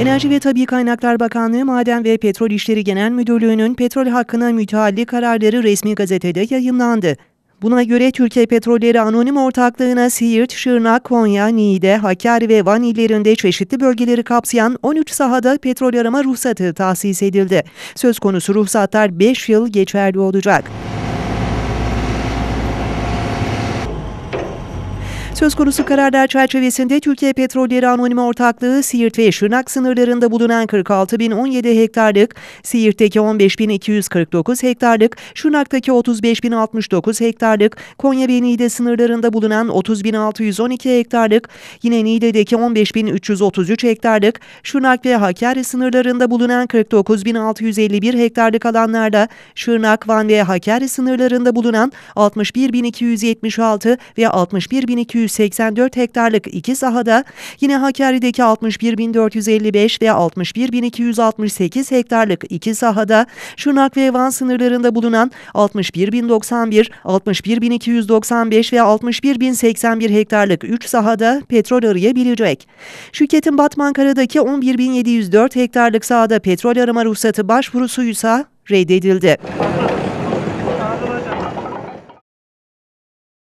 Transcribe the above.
Enerji ve Tabi Kaynaklar Bakanlığı Maden ve Petrol İşleri Genel Müdürlüğü'nün petrol hakkına mütealli kararları resmi gazetede yayımlandı. Buna göre Türkiye Petrolleri Anonim Ortaklığı'na Siirt, Şırnak, Konya, Niğde, Hakkari ve Van illerinde çeşitli bölgeleri kapsayan 13 sahada petrol arama ruhsatı tahsis edildi. Söz konusu ruhsatlar 5 yıl geçerli olacak. Söz konusu kararlar çerçevesinde Türkiye Petrolleri Anonim Ortaklığı Siirt ve Şırnak sınırlarında bulunan 46.017 hektarlık, Siirt'teki 15.249 hektarlık, Şırnak'taki 35.069 hektarlık, Konya ve Niğde sınırlarında bulunan 30.612 hektarlık, yine Niğde'deki 15.333 hektarlık, Şırnak ve Hakkari sınırlarında bulunan 49.651 hektarlık alanlarda, Şırnak, Van ve Hakkari sınırlarında bulunan 61.276 ve 61.200 184 hektarlık iki sahada yine Hakkari'deki 61.455 ve 61.268 hektarlık iki sahada Şırnak ve Van sınırlarında bulunan 61.091, 61.295 ve 61.081 hektarlık 3 sahada petrol arayabilecek. Şirketin Batmankara'daki 11.704 hektarlık sahada petrol arama ruhsatı başvurusu ise reddedildi.